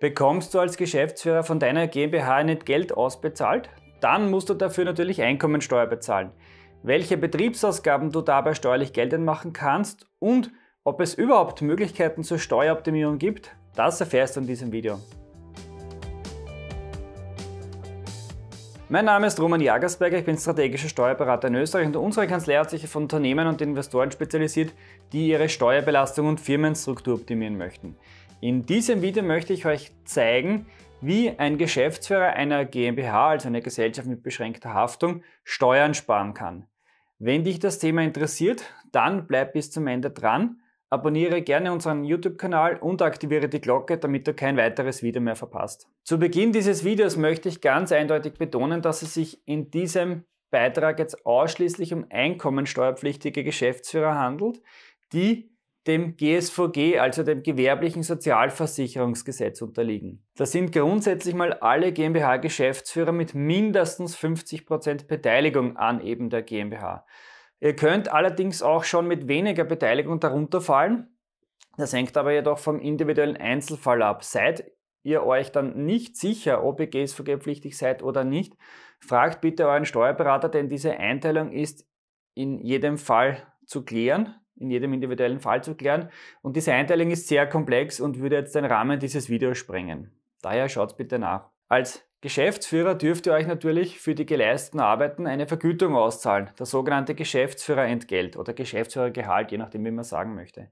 Bekommst du als Geschäftsführer von deiner GmbH nicht Geld ausbezahlt? Dann musst du dafür natürlich Einkommensteuer bezahlen. Welche Betriebsausgaben du dabei steuerlich geltend machen kannst und ob es überhaupt Möglichkeiten zur Steueroptimierung gibt, das erfährst du in diesem Video. Mein Name ist Roman Jagersberger, ich bin strategischer Steuerberater in Österreich und unsere Kanzlei hat sich auf Unternehmen und Investoren spezialisiert, die ihre Steuerbelastung und Firmenstruktur optimieren möchten. In diesem Video möchte ich euch zeigen, wie ein Geschäftsführer einer GmbH, also einer Gesellschaft mit beschränkter Haftung, Steuern sparen kann. Wenn dich das Thema interessiert, dann bleib bis zum Ende dran, abonniere gerne unseren YouTube-Kanal und aktiviere die Glocke, damit du kein weiteres Video mehr verpasst. Zu Beginn dieses Videos möchte ich ganz eindeutig betonen, dass es sich in diesem Beitrag jetzt ausschließlich um einkommensteuerpflichtige Geschäftsführer handelt, die dem GSVG, also dem gewerblichen Sozialversicherungsgesetz unterliegen. Da sind grundsätzlich mal alle GmbH-Geschäftsführer mit mindestens 50% Prozent Beteiligung an eben der GmbH. Ihr könnt allerdings auch schon mit weniger Beteiligung darunter fallen. Das hängt aber jedoch vom individuellen Einzelfall ab. Seid ihr euch dann nicht sicher, ob ihr GSVG-pflichtig seid oder nicht, fragt bitte euren Steuerberater, denn diese Einteilung ist in jedem Fall zu klären in jedem individuellen Fall zu klären. Und diese Einteilung ist sehr komplex und würde jetzt den Rahmen dieses Videos sprengen. Daher schaut bitte nach. Als Geschäftsführer dürft ihr euch natürlich für die geleisteten Arbeiten eine Vergütung auszahlen, das sogenannte Geschäftsführerentgelt oder Geschäftsführergehalt, je nachdem, wie man sagen möchte.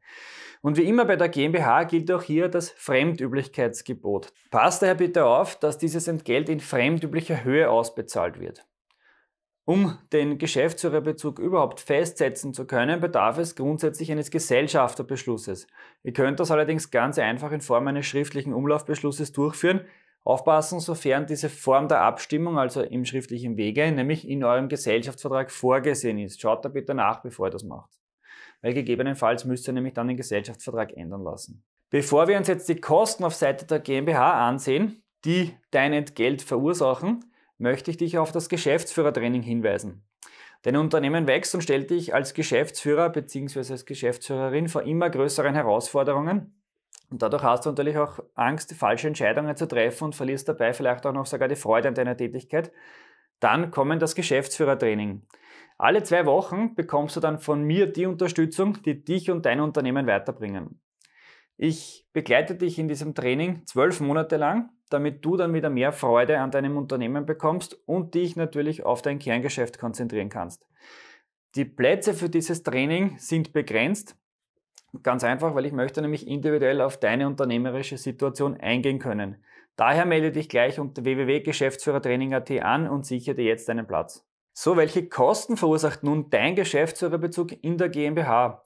Und wie immer bei der GmbH gilt auch hier das Fremdüblichkeitsgebot. Passt daher bitte auf, dass dieses Entgelt in fremdüblicher Höhe ausbezahlt wird. Um den Geschäftsführerbezug überhaupt festsetzen zu können, bedarf es grundsätzlich eines Gesellschafterbeschlusses. Ihr könnt das allerdings ganz einfach in Form eines schriftlichen Umlaufbeschlusses durchführen. Aufpassen, sofern diese Form der Abstimmung, also im schriftlichen Wege, nämlich in eurem Gesellschaftsvertrag vorgesehen ist. Schaut da bitte nach, bevor ihr das macht. Weil gegebenenfalls müsst ihr nämlich dann den Gesellschaftsvertrag ändern lassen. Bevor wir uns jetzt die Kosten auf Seite der GmbH ansehen, die dein Entgelt verursachen, möchte ich dich auf das Geschäftsführertraining hinweisen. Dein Unternehmen wächst und stellt dich als Geschäftsführer bzw. als Geschäftsführerin vor immer größeren Herausforderungen. Und dadurch hast du natürlich auch Angst, falsche Entscheidungen zu treffen und verlierst dabei vielleicht auch noch sogar die Freude an deiner Tätigkeit. Dann kommen das Geschäftsführertraining. Alle zwei Wochen bekommst du dann von mir die Unterstützung, die dich und dein Unternehmen weiterbringen. Ich begleite dich in diesem Training zwölf Monate lang damit du dann wieder mehr Freude an deinem Unternehmen bekommst und dich natürlich auf dein Kerngeschäft konzentrieren kannst. Die Plätze für dieses Training sind begrenzt. Ganz einfach, weil ich möchte nämlich individuell auf deine unternehmerische Situation eingehen können. Daher melde dich gleich unter www.geschäftsführertraining.at an und sichere dir jetzt deinen Platz. So, welche Kosten verursacht nun dein Geschäftsführerbezug in der GmbH?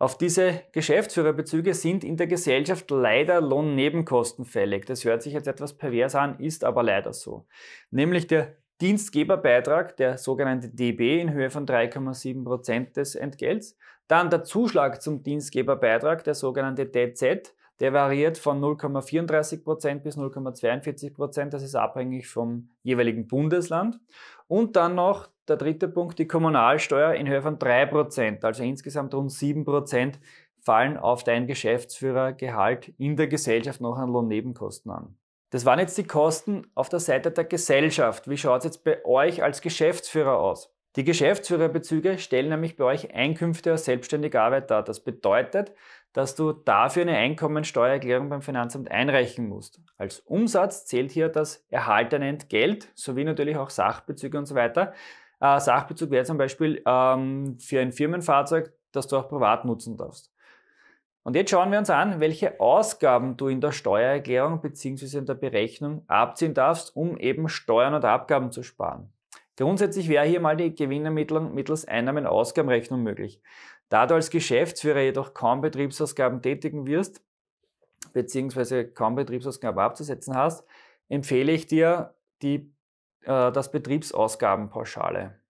Auf diese Geschäftsführerbezüge sind in der Gesellschaft leider Lohnnebenkosten fällig. Das hört sich jetzt etwas pervers an, ist aber leider so. Nämlich der Dienstgeberbeitrag, der sogenannte DB in Höhe von 3,7 Prozent des Entgelts. Dann der Zuschlag zum Dienstgeberbeitrag, der sogenannte DZ, der variiert von 0,34 Prozent bis 0,42 Prozent. Das ist abhängig vom jeweiligen Bundesland. Und dann noch der dritte Punkt, die Kommunalsteuer in Höhe von 3%, also insgesamt rund 7% fallen auf dein Geschäftsführergehalt in der Gesellschaft noch an Lohnnebenkosten an. Das waren jetzt die Kosten auf der Seite der Gesellschaft. Wie schaut es jetzt bei euch als Geschäftsführer aus? Die Geschäftsführerbezüge stellen nämlich bei euch Einkünfte aus selbstständiger Arbeit dar. Das bedeutet, dass du dafür eine Einkommensteuererklärung beim Finanzamt einreichen musst. Als Umsatz zählt hier das erhaltene Entgelt sowie natürlich auch Sachbezüge und so weiter. Äh, Sachbezug wäre zum Beispiel ähm, für ein Firmenfahrzeug, das du auch privat nutzen darfst. Und jetzt schauen wir uns an, welche Ausgaben du in der Steuererklärung bzw. in der Berechnung abziehen darfst, um eben Steuern und Abgaben zu sparen. Grundsätzlich wäre hier mal die Gewinnermittlung mittels Einnahmen-Ausgabenrechnung möglich. Da du als Geschäftsführer jedoch kaum Betriebsausgaben tätigen wirst, beziehungsweise kaum Betriebsausgaben abzusetzen hast, empfehle ich dir, die äh, das Betriebsausgabenpauschale.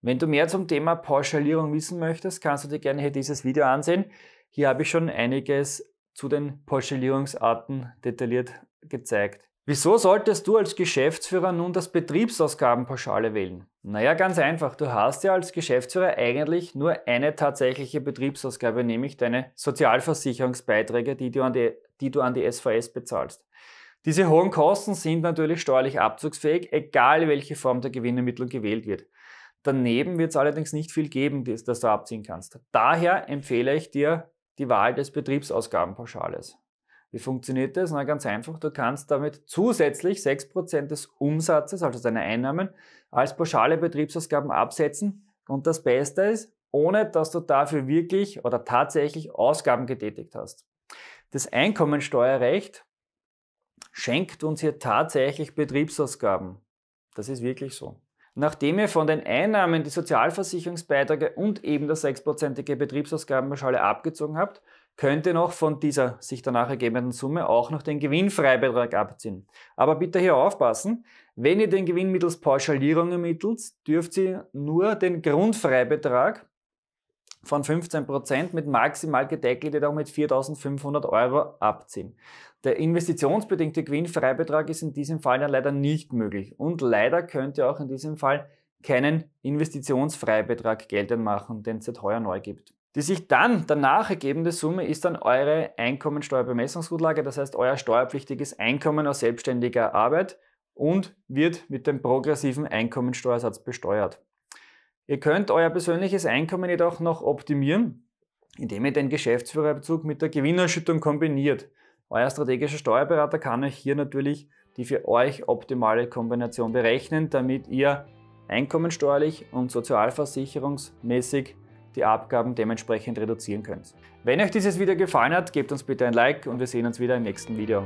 Wenn du mehr zum Thema Pauschalierung wissen möchtest, kannst du dir gerne hier dieses Video ansehen. Hier habe ich schon einiges zu den Pauschalierungsarten detailliert gezeigt. Wieso solltest du als Geschäftsführer nun das Betriebsausgabenpauschale wählen? Naja, ganz einfach. Du hast ja als Geschäftsführer eigentlich nur eine tatsächliche Betriebsausgabe, nämlich deine Sozialversicherungsbeiträge, die du an die, die, du an die SVS bezahlst. Diese hohen Kosten sind natürlich steuerlich abzugsfähig, egal welche Form der Gewinnermittlung gewählt wird. Daneben wird es allerdings nicht viel geben, das, du abziehen kannst. Daher empfehle ich dir die Wahl des Betriebsausgabenpauschales. Wie funktioniert das? Na, ganz einfach. Du kannst damit zusätzlich 6% des Umsatzes, also deiner Einnahmen, als pauschale Betriebsausgaben absetzen. Und das Beste ist, ohne dass du dafür wirklich oder tatsächlich Ausgaben getätigt hast. Das Einkommensteuerrecht schenkt uns hier tatsächlich Betriebsausgaben. Das ist wirklich so. Nachdem ihr von den Einnahmen die Sozialversicherungsbeiträge und eben das 6%ige Betriebsausgabenpauschale abgezogen habt, könnt ihr noch von dieser sich danach ergebenden Summe auch noch den Gewinnfreibetrag abziehen. Aber bitte hier aufpassen, wenn ihr den Gewinn mittels Pauschalierung ermittelt, dürft ihr nur den Grundfreibetrag, von 15 Prozent mit maximal gedeckelte jedoch mit 4.500 Euro abziehen. Der investitionsbedingte Gewinnfreibetrag ist in diesem Fall ja leider nicht möglich und leider könnt ihr auch in diesem Fall keinen Investitionsfreibetrag geltend machen, den es seit heuer neu gibt. Die sich dann danach ergebende Summe ist dann eure Einkommensteuerbemessungsgrundlage, das heißt euer steuerpflichtiges Einkommen aus selbstständiger Arbeit und wird mit dem progressiven Einkommensteuersatz besteuert. Ihr könnt euer persönliches Einkommen jedoch noch optimieren, indem ihr den Geschäftsführerbezug mit der Gewinnerschüttung kombiniert. Euer strategischer Steuerberater kann euch hier natürlich die für euch optimale Kombination berechnen, damit ihr einkommensteuerlich und sozialversicherungsmäßig die Abgaben dementsprechend reduzieren könnt. Wenn euch dieses Video gefallen hat, gebt uns bitte ein Like und wir sehen uns wieder im nächsten Video.